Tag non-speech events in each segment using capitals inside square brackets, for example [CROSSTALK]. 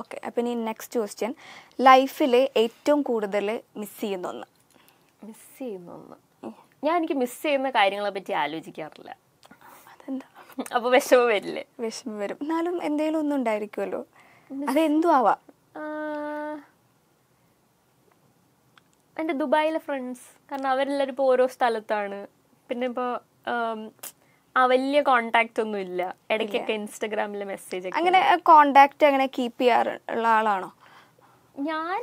okay അപ്പം ഇനി next question ലൈഫിൽ ഏറ്റവും കൂടുതൽ മിസ് ചെയ്യുന്ന ഒന്ന് മിസ് ചെയ്യുന്ന ഒന്ന് ഞാൻ എനിക്ക് മിസ് ചെയ്യുന്ന കാര്യങ്ങളെ പറ്റി ആലോചിക്കാറില്ല അതെന്താ അപ്പോൾ വിഷമം വരില്ലേ വിഷമം വരും എന്നാലും എന്തെങ്കിലും ഒന്നും ഉണ്ടായിരിക്കുമല്ലോ അതെന്തു ആവാ എൻ്റെ ദുബായിലെ ഫ്രണ്ട്സ് കാരണം അവരെല്ലാവരും ഇപ്പോൾ ഓരോ സ്ഥലത്താണ് പിന്നെ ഇപ്പോൾ വലിയ കോണ്ടാക്ട് ഒന്നും ഇല്ല ഇടയ്ക്കൊക്കെ ഇൻസ്റ്റാഗ്രാമിൽ മെസ്സേജ് അങ്ങനെ കോണ്ടാക്ട് അങ്ങനെ കീപ്പ് ചെയ്യാറുള്ള ആളാണോ ഞാൻ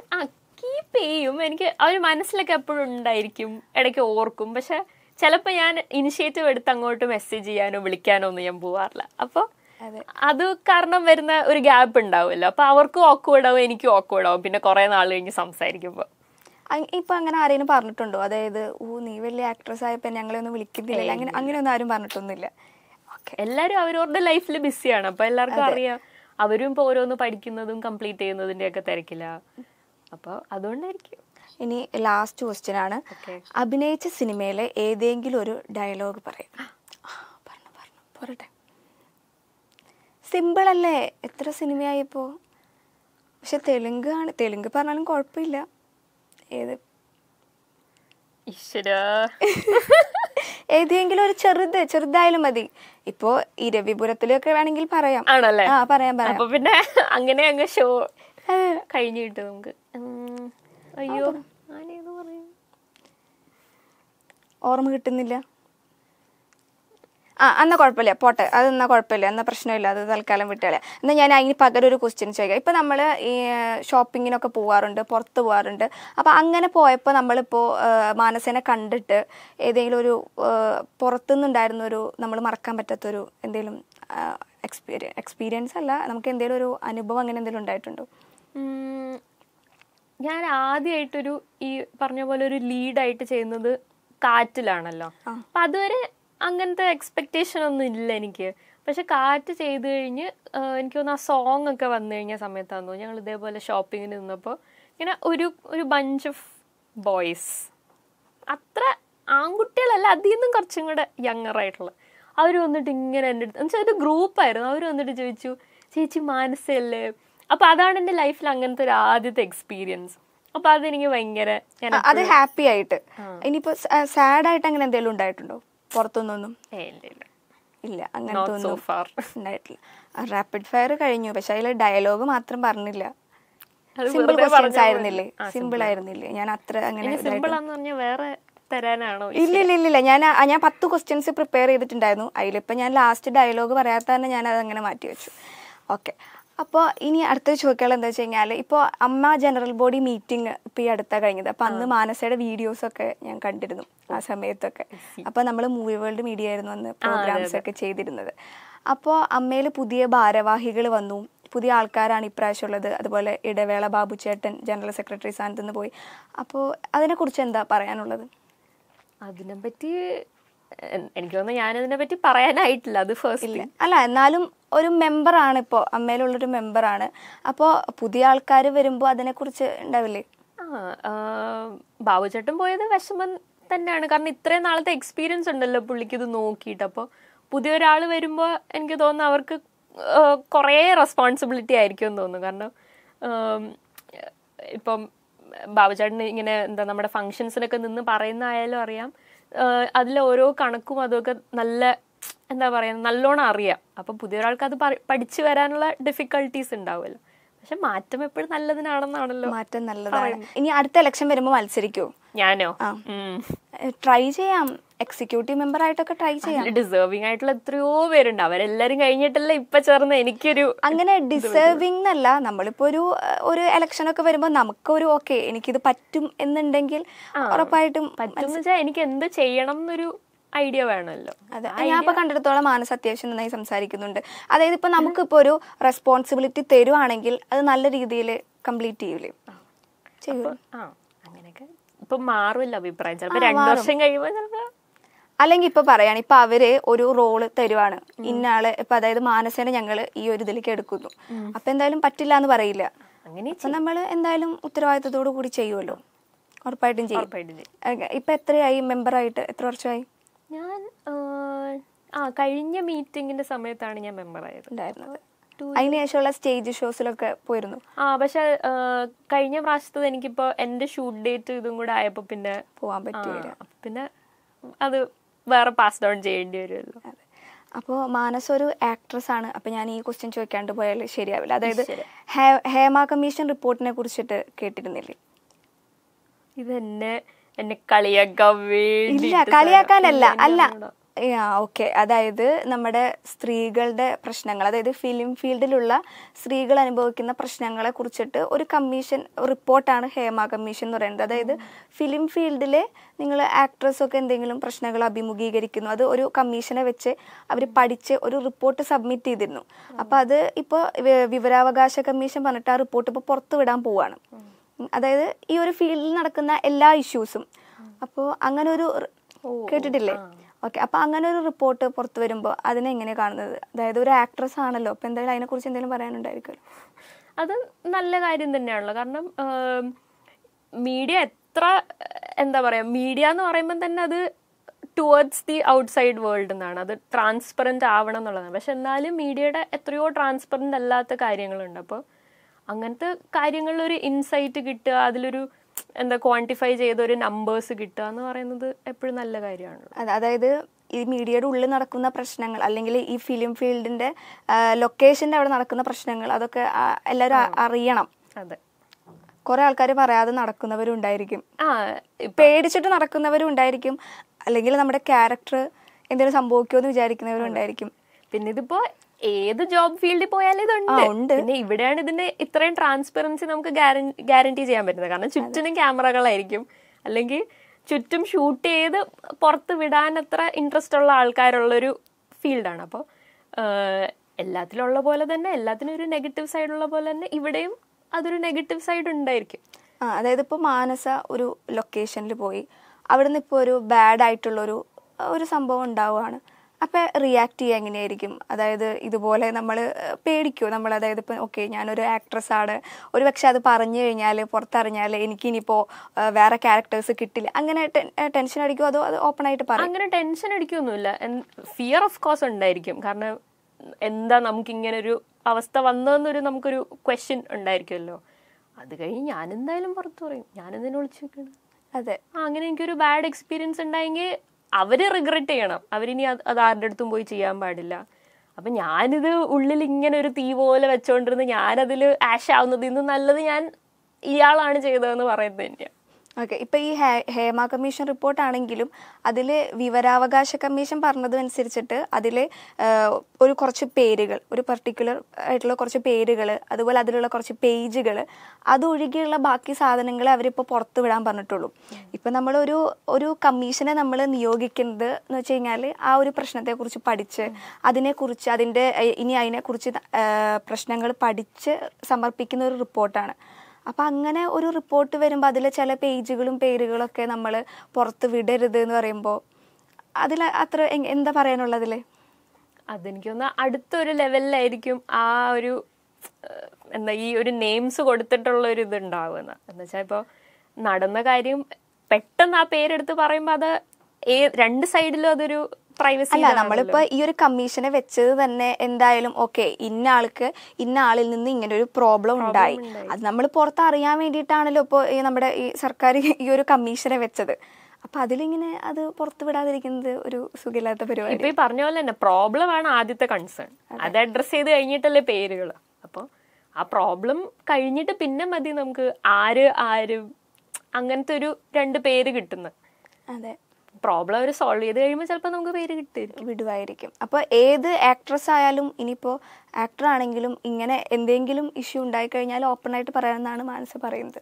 കീപ്പ് ചെയ്യും എനിക്ക് അവർ മനസ്സിലൊക്കെ എപ്പോഴും ഉണ്ടായിരിക്കും ഇടയ്ക്ക് ഓർക്കും പക്ഷെ ചിലപ്പോൾ ഞാൻ ഇനിഷ്യേറ്റീവ് എടുത്ത് അങ്ങോട്ട് മെസ്സേജ് ചെയ്യാനോ വിളിക്കാനോ ഒന്നും ഞാൻ പോവാറില്ല അപ്പോൾ അത് കാരണം വരുന്ന ഒരു ഗ്യാപ്പ് ഉണ്ടാവുമല്ലോ അപ്പോൾ അവർക്കും ഓക്കോഡാവും എനിക്കും ഓക്കോഡാവും പിന്നെ കുറേ നാൾ കഴിഞ്ഞ് സംസാരിക്കുമ്പോൾ ഇപ്പൊ അങ്ങനെ ആരെങ്കിലും പറഞ്ഞിട്ടുണ്ടോ അതായത് ഓ നീ വലിയ ആക്ട്രസ് ആയപ്പോൾ ഞങ്ങളെ ഒന്നും വിളിക്കുന്നില്ല അങ്ങനെ അങ്ങനെയൊന്നും ആരും പറഞ്ഞിട്ടൊന്നുമില്ല എല്ലാരും അവരവരുടെ ലൈഫിൽ ബിസിയാണ് അപ്പൊ എല്ലാവർക്കും അറിയാം അവരും ഇപ്പൊ ഓരോന്ന് പഠിക്കുന്നതും കംപ്ലീറ്റ് ചെയ്യുന്നതിന്റെ ഒക്കെ തിരക്കില്ല അപ്പോൾ അതുകൊണ്ടായിരിക്കും ഇനി ലാസ്റ്റ് ക്വസ്റ്റ്യൻ ആണ് അഭിനയിച്ച സിനിമയിലെ ഏതെങ്കിലും ഒരു ഡയലോഗ് പറയും പറഞ്ഞു പറഞ്ഞു പോരട്ടെ സിമ്പിൾ അല്ലേ എത്ര സിനിമയായിപ്പോ പക്ഷെ തെലുങ്ക് ആണ് തെലുങ്ക് പറഞ്ഞാലും കുഴപ്പമില്ല ഏത് ഏതെങ്കിലും ഒരു ചെറുത് ചെറുതായാലും മതി ഇപ്പോ ഇരവിപുരത്തിലൊക്കെ വേണമെങ്കിൽ പറയാം ആണല്ലേ ആ പറയാം പറയാം അപ്പൊ പിന്നെ അങ്ങനെ അങ്ങ് ഷോ കഴിഞ്ഞു കിട്ടും നമുക്ക് അയ്യോ ഓർമ്മ കിട്ടുന്നില്ല ആ എന്നാൽ കുഴപ്പമില്ല പോട്ടെ അത് എന്നാൽ കുഴപ്പമില്ല എന്നാൽ പ്രശ്നമില്ല അത് തൽക്കാലം വിട്ടുകളെ എന്നാൽ ഞാൻ അതിന് പകരം ഒരു ക്വസ്റ്റ്യൻ ചോദിക്കാം ഇപ്പം നമ്മൾ ഈ ഷോപ്പിങ്ങിനൊക്കെ പോകാറുണ്ട് പുറത്ത് പോകാറുണ്ട് അപ്പോൾ അങ്ങനെ പോയപ്പോൾ നമ്മളിപ്പോൾ മാനസേനെ കണ്ടിട്ട് ഏതെങ്കിലും ഒരു പുറത്തുനിന്നുണ്ടായിരുന്ന ഒരു നമ്മൾ മറക്കാൻ പറ്റാത്തൊരു എന്തെങ്കിലും എക്സ്പീരിയൻസ് എക്സ്പീരിയൻസ് അല്ല നമുക്ക് എന്തെങ്കിലും ഒരു അനുഭവം അങ്ങനെ എന്തെങ്കിലും ഉണ്ടായിട്ടുണ്ടോ ഞാൻ ആദ്യമായിട്ടൊരു ഈ പറഞ്ഞ പോലെ ഒരു ലീഡായിട്ട് ചെയ്യുന്നത് കാറ്റിലാണല്ലോ അപ്പം അതുവരെ അങ്ങനത്തെ എക്സ്പെക്റ്റേഷൻ ഒന്നും ഇല്ല എനിക്ക് പക്ഷെ കാറ്റ് ചെയ്ത് കഴിഞ്ഞ് എനിക്ക് തോന്നുന്നു ആ സോങ് ഒക്കെ വന്നു കഴിഞ്ഞ സമയത്താന്ന് തോന്നുന്നു ഞങ്ങൾ ഇതേപോലെ ഷോപ്പിങ്ങിന് നിന്നപ്പോൾ ഇങ്ങനെ ഒരു ഒരു ബഞ്ച് ഓഫ് ബോയ്സ് അത്ര ആൺകുട്ടികളല്ല അതിൽ നിന്നും കുറച്ചും കൂടെ യങ്ങർ ആയിട്ടുള്ള അവർ വന്നിട്ട് ഇങ്ങനെ എൻ്റെ അടുത്ത് എന്നുവെച്ചാൽ ഒരു ഗ്രൂപ്പായിരുന്നു അവർ വന്നിട്ട് ചോദിച്ചു ചേച്ചി മനസ്സല്ലേ അപ്പോൾ അതാണ് എൻ്റെ ലൈഫിൽ അങ്ങനത്തെ ഒരു ആദ്യത്തെ എക്സ്പീരിയൻസ് അപ്പോൾ അതെനിക്ക് ഭയങ്കര അത് ഹാപ്പി ആയിട്ട് ഇനിയിപ്പോൾ സാഡ് ആയിട്ട് അങ്ങനെ എന്തെങ്കിലും ഉണ്ടായിട്ടുണ്ടോ പുറത്തുനിന്നൊന്നും ഇല്ല അങ്ങനത്തെ ഒന്നും റാപ്പിഡ് ഫയർ കഴിഞ്ഞു പക്ഷെ അതിൽ ഡയലോഗ് മാത്രം പറഞ്ഞില്ല സിമ്പിൾ ക്വസ്റ്റ്യൻസ് ആയിരുന്നില്ലേ സിമ്പിൾ ആയിരുന്നില്ലേ ഞാൻ അത്ര അങ്ങനെ സിമ്പിൾ വേറെ തരാനാണോ ഇല്ല ഇല്ല ഇല്ല ഞാൻ ഞാൻ പത്ത് ക്വസ്റ്റ്യൻസ് പ്രിപ്പയർ ചെയ്തിട്ടുണ്ടായിരുന്നു അതിലിപ്പോ ഞാൻ ലാസ്റ്റ് ഡയലോഗ് പറയാത്ത തന്നെ ഞാൻ അതങ്ങനെ മാറ്റി വെച്ചു ഓക്കെ അപ്പോൾ ഇനി അടുത്ത ചോദിക്കാനുള്ള എന്താ വെച്ച് കഴിഞ്ഞാൽ ഇപ്പോൾ അമ്മ ജനറൽ ബോഡി മീറ്റിംഗ് ഇപ്പം ഈ അടുത്താണ് കഴിഞ്ഞത് അപ്പം അന്ന് മാനസയുടെ വീഡിയോസൊക്കെ ഞാൻ കണ്ടിരുന്നു ആ സമയത്തൊക്കെ അപ്പോൾ നമ്മൾ മൂവി വേൾഡ് മീഡിയ ആയിരുന്നു അന്ന് പ്രോഗ്രാംസ് ഒക്കെ ചെയ്തിരുന്നത് അപ്പോൾ അമ്മയിൽ പുതിയ ഭാരവാഹികൾ വന്നു പുതിയ ആൾക്കാരാണ് ഇപ്രാവശ്യം ഉള്ളത് അതുപോലെ ഇടവേള ബാബു ചേട്ടൻ ജനറൽ സെക്രട്ടറി സ്ഥാനത്ത് നിന്ന് പോയി അപ്പോൾ അതിനെക്കുറിച്ച് എന്താ പറയാനുള്ളത് അതിനെപ്പറ്റി എനിക്ക് തോന്നുന്നു ഞാനതിനെ പറ്റി പറയാനായിട്ടില്ല അത് ഫസ്റ്റ് അല്ല എന്നാലും ഒരു മെമ്പറാണ് ഇപ്പോൾ അമ്മയിലുള്ളൊരു മെമ്പറാണ് അപ്പോൾ പുതിയ ആൾക്കാർ വരുമ്പോൾ അതിനെക്കുറിച്ച് ഉണ്ടാവില്ലേ ബാബുചേട്ടൻ പോയത് വിഷമം തന്നെയാണ് കാരണം ഇത്രയും നാളത്തെ എക്സ്പീരിയൻസ് ഉണ്ടല്ലോ പുള്ളിക്ക് ഇത് നോക്കിയിട്ട് അപ്പോൾ പുതിയൊരാൾ വരുമ്പോൾ എനിക്ക് തോന്നുന്നു അവർക്ക് കുറേ റെസ്പോൺസിബിലിറ്റി ആയിരിക്കും എന്ന് തോന്നുന്നു കാരണം ഇപ്പം ബാബുചേട്ടൻ ഇങ്ങനെ എന്താ നമ്മുടെ ഫങ്ഷൻസിനൊക്കെ നിന്ന് പറയുന്ന ആയാലും അറിയാം അതിലെ ഓരോ കണക്കും അതൊക്കെ നല്ല എന്താ പറയുക നല്ലോണം അറിയാം അപ്പം പുതിയൊരാൾക്ക് അത് പഠിച്ചു വരാനുള്ള ഡിഫിക്കൽട്ടീസ് ഉണ്ടാവുമല്ലോ പക്ഷെ മാറ്റം എപ്പോഴും നല്ലതിനാണെന്നാണല്ലോ മാറ്റം നല്ലതാണ് ഇനി അടുത്ത ഇലക്ഷൻ വരുമ്പോൾ മത്സരിക്കോ ഞാനോ ട്രൈ ചെയ്യാം എക്സിക്യൂട്ടീവ് മെമ്പർ ആയിട്ടൊക്കെ ട്രൈ ചെയ്യാം ഡിസേർവിംഗ് ആയിട്ടുള്ള എത്രയോ പേരുണ്ട് അവരെല്ലാരും കഴിഞ്ഞിട്ടല്ല ഇപ്പൊ ചേർന്ന് എനിക്കൊരു അങ്ങനെ ഡിസേർവിംഗ് എന്നല്ല നമ്മളിപ്പോ ഒരു ഒരു ഇലക്ഷൻ ഒക്കെ വരുമ്പോൾ നമുക്കൊരു ഓക്കെ എനിക്കിത് പറ്റും എന്നുണ്ടെങ്കിൽ ഉറപ്പായിട്ടും പറ്റും എനിക്ക് എന്ത് ചെയ്യണം എന്നൊരു ഐഡിയ വേണമല്ലോ അതെ ഞാൻ ഇപ്പൊ കണ്ടെടുത്തോളം മാനസ അത്യാവശ്യം നന്നായി സംസാരിക്കുന്നുണ്ട് അതായത് ഇപ്പൊ നമുക്കിപ്പോ ഒരു റെസ്പോൺസിബിലിറ്റി തരുവാണെങ്കിൽ അത് നല്ല രീതിയിൽ കംപ്ലീറ്റ് ചെയ്യൂലേ ചെയ്യൂ ഇപ്പൊ മാറുമല്ലോ അഭിപ്രായം ചിലപ്പോ രണ്ടു വർഷം കഴിയുമ്പോൾ ചിലപ്പോ അല്ലെങ്കിൽ ഇപ്പൊ പറയാണ് ഇപ്പൊ അവര് ഒരു റോള് തരുവാണ് ഇന്നാള് ഇപ്പൊ അതായത് മാനസേന ഞങ്ങൾ ഈ ഒരു ഇതിലേക്ക് എടുക്കുന്നു അപ്പൊ എന്തായാലും പറ്റില്ല എന്ന് പറയില്ല അപ്പൊ നമ്മൾ എന്തായാലും ഉത്തരവാദിത്തത്തോടു കൂടി ചെയ്യുമല്ലോ ഉറപ്പായിട്ടും ചെയ്യും ഇപ്പൊ എത്രയായി മെമ്പറായിട്ട് എത്ര വർഷമായി ഞാൻ ആ കഴിഞ്ഞ മീറ്റിംഗിന്റെ സമയത്താണ് ഞാൻ മെമ്പർ ഉണ്ടായിരുന്നത് അതിനുശേഷമുള്ള സ്റ്റേജ് ഷോസിലൊക്കെ പോയിരുന്നു ആ പക്ഷെ കഴിഞ്ഞ പ്രാവശ്യത്തത് എനിക്കിപ്പോ എന്റെ ഷൂട്ട് ഡേറ്റ് ഇതും കൂടെ ആയപ്പോ പിന്നെ പോവാൻ പറ്റിയില്ല പിന്നെ അത് വേറെ പാസ് ഡൗൺ ചെയ്യേണ്ടി വരുമല്ലോ അപ്പോൾ മാനസ് ഒരു ആക്ട്രസ് ആണ് അപ്പോൾ ഞാൻ ഈ ക്വസ്റ്റ്യൻ ചോദിക്കാണ്ട് പോയാൽ ശരിയാവില്ല അതായത് ഹേമ കമ്മീഷൻ റിപ്പോർട്ടിനെ കുറിച്ചിട്ട് കേട്ടിരുന്നില്ലേ ഇതെന്നെ എന്നെ കളിയാക്കാൻ വേണ്ടി കളിയാക്കാനല്ല അല്ല ഓക്കെ അതായത് നമ്മുടെ സ്ത്രീകളുടെ പ്രശ്നങ്ങൾ അതായത് ഫിലിം ഫീൽഡിലുള്ള സ്ത്രീകൾ അനുഭവിക്കുന്ന പ്രശ്നങ്ങളെ കുറിച്ചിട്ട് ഒരു കമ്മീഷൻ റിപ്പോർട്ടാണ് ഹേമ കമ്മീഷൻ എന്ന് പറയുന്നത് അതായത് ഫിലിം ഫീൽഡിലെ നിങ്ങൾ ആക്ട്രസ്സൊക്കെ എന്തെങ്കിലും പ്രശ്നങ്ങൾ അഭിമുഖീകരിക്കുന്നു അത് ഒരു കമ്മീഷനെ വെച്ച് അവർ പഠിച്ച് ഒരു റിപ്പോർട്ട് സബ്മിറ്റ് ചെയ്തിരുന്നു അപ്പോൾ അത് ഇപ്പോൾ വിവരാവകാശ കമ്മീഷൻ പറഞ്ഞിട്ട് ആ റിപ്പോർട്ട് ഇപ്പോൾ പുറത്തു വിടാൻ പോവുകയാണ് അതായത് ഈ ഒരു ഫീൽഡിൽ നടക്കുന്ന എല്ലാ ഇഷ്യൂസും അപ്പോൾ അങ്ങനെ ഒരു കേട്ടിട്ടില്ലേ ഓക്കെ അപ്പോൾ അങ്ങനെ ഒരു റിപ്പോർട്ട് പുറത്ത് വരുമ്പോൾ അതിനെ എങ്ങനെ കാണുന്നത് അതായത് ഒരു ആക്ട്രസ് ആണല്ലോ അപ്പോൾ എന്തായാലും അതിനെക്കുറിച്ച് എന്തെങ്കിലും പറയാനുണ്ടായിരിക്കുമല്ലോ അത് നല്ല കാര്യം തന്നെയാണല്ലോ കാരണം മീഡിയ എത്ര എന്താ പറയുക മീഡിയ എന്ന് പറയുമ്പോൾ തന്നെ അത് ടുവേർഡ്സ് ദി ഔട്ട്സൈഡ് വേൾഡ് എന്നാണ് അത് ട്രാൻസ്പെറൻറ്റ് ആവണം എന്നുള്ളതാണ് പക്ഷെ എന്നാലും മീഡിയയുടെ എത്രയോ ട്രാൻസ്പെറൻറ്റ് അല്ലാത്ത കാര്യങ്ങളുണ്ട് അപ്പോൾ അങ്ങനത്തെ കാര്യങ്ങളിലൊരു ഇൻസൈറ്റ് കിട്ടുക അതിലൊരു എന്താ ക്വാണ്ടിഫൈ ചെയ്ത ഒരു നമ്പേഴ്സ് കിട്ടുക എന്ന് പറയുന്നത് എപ്പോഴും നല്ല കാര്യമാണ് അതായത് ഈ മീഡിയയുടെ ഉള്ളിൽ നടക്കുന്ന പ്രശ്നങ്ങൾ അല്ലെങ്കിൽ ഈ ഫിലിം ഫീൽഡിന്റെ ലൊക്കേഷന്റെ അവിടെ നടക്കുന്ന പ്രശ്നങ്ങൾ അതൊക്കെ എല്ലാവരും അറിയണം അതെ കുറെ ആൾക്കാർ പറയാതെ നടക്കുന്നവരുണ്ടായിരിക്കും പേടിച്ചിട്ട് നടക്കുന്നവരും ഉണ്ടായിരിക്കും അല്ലെങ്കിൽ നമ്മുടെ ക്യാരക്ടർ എന്തെങ്കിലും സംഭവിക്കുമോ എന്ന് ഉണ്ടായിരിക്കും പിന്നെ ഇതിപ്പോ ഏത് ജോബ് ഫീൽഡിൽ പോയാലും ഇതുണ്ട് പിന്നെ ഇവിടെയാണ് ഇതിന്റെ ഇത്രയും ട്രാൻസ്പെറൻസി നമുക്ക് ഗ്യാരണ്ടി ചെയ്യാൻ പറ്റുന്നത് കാരണം ചുറ്റിനും ക്യാമറകളായിരിക്കും അല്ലെങ്കിൽ ചുറ്റും ഷൂട്ട് ചെയ്ത് പുറത്ത് വിടാൻ അത്ര ഇൻട്രസ്റ്റ് ഉള്ള ആൾക്കാരുള്ളൊരു ഫീൽഡാണ് അപ്പോൾ എല്ലാത്തിലും ഉള്ള പോലെ തന്നെ എല്ലാത്തിനും ഒരു നെഗറ്റീവ് സൈഡ് ഉള്ള പോലെ തന്നെ ഇവിടെയും അതൊരു നെഗറ്റീവ് സൈഡ് ഉണ്ടായിരിക്കും ആ അതായത് ഇപ്പോൾ മാനസ ഒരു ലൊക്കേഷനിൽ പോയി അവിടെ നിന്ന് ഇപ്പോൾ ഒരു ബാഡ് ആയിട്ടുള്ളൊരു ഒരു സംഭവം ഉണ്ടാവുകയാണ് അപ്പോൾ റിയാക്ട് ചെയ്യുക എങ്ങനെയായിരിക്കും അതായത് ഇതുപോലെ നമ്മൾ പേടിക്കുമോ നമ്മൾ അതായത് ഇപ്പം ഓക്കെ ഞാനൊരു ആക്ട്രസ്സാണ് ഒരു പക്ഷെ അത് പറഞ്ഞു കഴിഞ്ഞാൽ പുറത്തറിഞ്ഞാൽ എനിക്ക് ഇനിയിപ്പോൾ വേറെ ക്യാരക്ടേഴ്സ് കിട്ടില്ല അങ്ങനെ ടെൻഷൻ അടിക്കുമോ അതോ അത് ഓപ്പൺ ആയിട്ട് പറയും അങ്ങനെ ടെൻഷൻ അടിക്കൊന്നുമില്ല ഫിയർ ഓഫ് കോഴ്സ് ഉണ്ടായിരിക്കും കാരണം എന്താ ഒരു അവസ്ഥ വന്നതെന്നൊരു നമുക്കൊരു ക്വസ്റ്റ്യൻ ഉണ്ടായിരിക്കുമല്ലോ അത് കഴിഞ്ഞ് ഞാൻ എന്തായാലും പുറത്തു പറയും ഞാനെന്തിനു വിളിച്ചു നിൽക്കണം അതെ അങ്ങനെ എനിക്കൊരു ബാഡ് എക്സ്പീരിയൻസ് ഉണ്ടായെങ്കിൽ അവര് റിഗ്രറ്റ് ചെയ്യണം അവരിനി അത് ആരുടെ അടുത്തും പോയി ചെയ്യാൻ പാടില്ല അപ്പൊ ഞാനിത് ഉള്ളിൽ ഇങ്ങനെ ഒരു തീ പോലെ വെച്ചോണ്ടിരുന്ന് ഞാനതിൽ ആഷ് ആവുന്നത് ഇന്ന് നല്ലത് ഞാൻ ഇയാളാണ് ചെയ്തതെന്ന് പറയുന്നത് തന്നെയാണ് ഓക്കെ ഇപ്പം ഈ ഹേമ കമ്മീഷൻ റിപ്പോർട്ടാണെങ്കിലും അതിൽ വിവരാവകാശ കമ്മീഷൻ പറഞ്ഞതനുസരിച്ചിട്ട് അതിൽ ഒരു കുറച്ച് പേരുകൾ ഒരു പർട്ടിക്കുലർ ആയിട്ടുള്ള കുറച്ച് പേരുകൾ അതുപോലെ അതിലുള്ള കുറച്ച് പേജുകൾ അതൊഴികെയുള്ള ബാക്കി സാധനങ്ങൾ അവരിപ്പോൾ പുറത്തു വിടാൻ പറഞ്ഞിട്ടുള്ളൂ ഇപ്പം നമ്മളൊരു ഒരു കമ്മീഷനെ നമ്മൾ നിയോഗിക്കുന്നത് എന്ന് വെച്ച് കഴിഞ്ഞാൽ ആ ഒരു പ്രശ്നത്തെക്കുറിച്ച് പഠിച്ച് അതിനെക്കുറിച്ച് അതിൻ്റെ ഇനി അതിനെക്കുറിച്ച് പ്രശ്നങ്ങൾ പഠിച്ച് സമർപ്പിക്കുന്ന ഒരു റിപ്പോർട്ടാണ് അപ്പം അങ്ങനെ ഒരു റിപ്പോർട്ട് വരുമ്പോൾ അതിലെ ചില പേജുകളും പേരുകളൊക്കെ നമ്മൾ പുറത്ത് വിടരുത് എന്ന് പറയുമ്പോൾ അതിൽ അത്ര എന്താ പറയാനുള്ളതിൽ അതെനിക്കൊന്ന് അടുത്തൊരു ലെവലിലായിരിക്കും ആ ഒരു എന്താ ഈ ഒരു നെയിംസ് കൊടുത്തിട്ടുള്ള ഒരു ഇത് ഉണ്ടാവുന്ന എന്ന് വെച്ചാൽ ഇപ്പോൾ നടന്ന കാര്യം പെട്ടെന്ന് ആ പേരെടുത്ത് പറയുമ്പോൾ അത് ഏ രണ്ട് സൈഡിലും അതൊരു പ്രൈവസി അല്ല നമ്മളിപ്പോ ഈ ഒരു കമ്മീഷനെ വെച്ചത് തന്നെ എന്തായാലും ഓക്കെ ഇന്ന ആൾക്ക് ഇന്ന ആളിൽ നിന്ന് ഇങ്ങനെ ഒരു പ്രോബ്ലം ഉണ്ടായി അത് നമ്മൾ പുറത്ത് അറിയാൻ വേണ്ടിയിട്ടാണല്ലോ ഈ നമ്മുടെ ഈ സർക്കാർ [LAUGHS] ഈ ഒരു കമ്മീഷനെ വെച്ചത് അപ്പൊ അതിലിങ്ങനെ അത് പുറത്തു വിടാതിരിക്കുന്നത് ഒരു സുഖമില്ലാത്ത പരിപാടി ഇപ്പൊ പറഞ്ഞ പോലെ തന്നെ പ്രോബ്ലം ആണ് ആദ്യത്തെ കൺസേൺ അത് അഡ്രസ് ചെയ്ത് കഴിഞ്ഞിട്ടല്ലേ പേരുകൾ അപ്പോൾ ആ പ്രോബ്ലം കഴിഞ്ഞിട്ട് പിന്നെ മതി നമുക്ക് ആര് ആര് അങ്ങനത്തെ ഒരു രണ്ട് പേര് കിട്ടുന്നത് അതെ പ്രോബ്ലം അവർ സോൾവ് ചെയ്ത് കഴിയുമ്പോൾ ചിലപ്പോൾ നമുക്ക് പേര് കിട്ടും വിടുവായിരിക്കും അപ്പോൾ ഏത് ആക്ട്രസ് ആയാലും ഇനിയിപ്പോൾ ആക്ടർ ആണെങ്കിലും ഇങ്ങനെ എന്തെങ്കിലും ഇഷ്യൂ ഉണ്ടായി കഴിഞ്ഞാൽ ഓപ്പൺ ആയിട്ട് പറയാമെന്നാണ് മാനസ പറയുന്നത്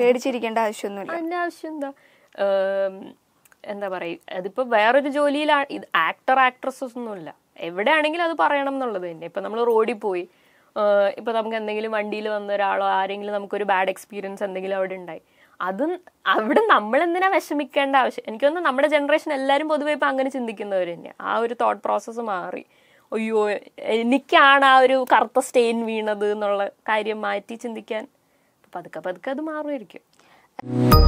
പേടിച്ചിരിക്കേണ്ട ആവശ്യമൊന്നുമില്ല അതിൻ്റെ ആവശ്യം എന്താ എന്താ പറയുക അതിപ്പോൾ വേറൊരു ജോലിയിലാണ് ഇത് ആക്ടർ ആക്ട്രസസ് ഒന്നുമില്ല എവിടെയാണെങ്കിലും അത് പറയണം എന്നുള്ളത് തന്നെ ഇപ്പം നമ്മൾ റോഡിൽ പോയി ഇപ്പം നമുക്ക് എന്തെങ്കിലും വണ്ടിയിൽ വന്ന ഒരാളോ ആരെങ്കിലും നമുക്കൊരു ബാഡ് എക്സ്പീരിയൻസ് എന്തെങ്കിലും അവിടെ ഉണ്ടായി അതും അവിടെ നമ്മൾ എന്തിനാ വിഷമിക്കേണ്ട ആവശ്യം എനിക്ക് തോന്നുന്നു നമ്മുടെ ജനറേഷൻ എല്ലാവരും പൊതുവെ ഇപ്പം അങ്ങനെ ചിന്തിക്കുന്നവർ തന്നെ ആ ഒരു തോട്ട് പ്രോസസ്സ് മാറി അയ്യോ എനിക്കാണ് ആ ഒരു കറുത്ത സ്റ്റെയിൻ വീണത് എന്നുള്ള കാര്യം മാറ്റി ചിന്തിക്കാൻ പതുക്കെ പതുക്കെ അത് മാറുമായിരിക്കും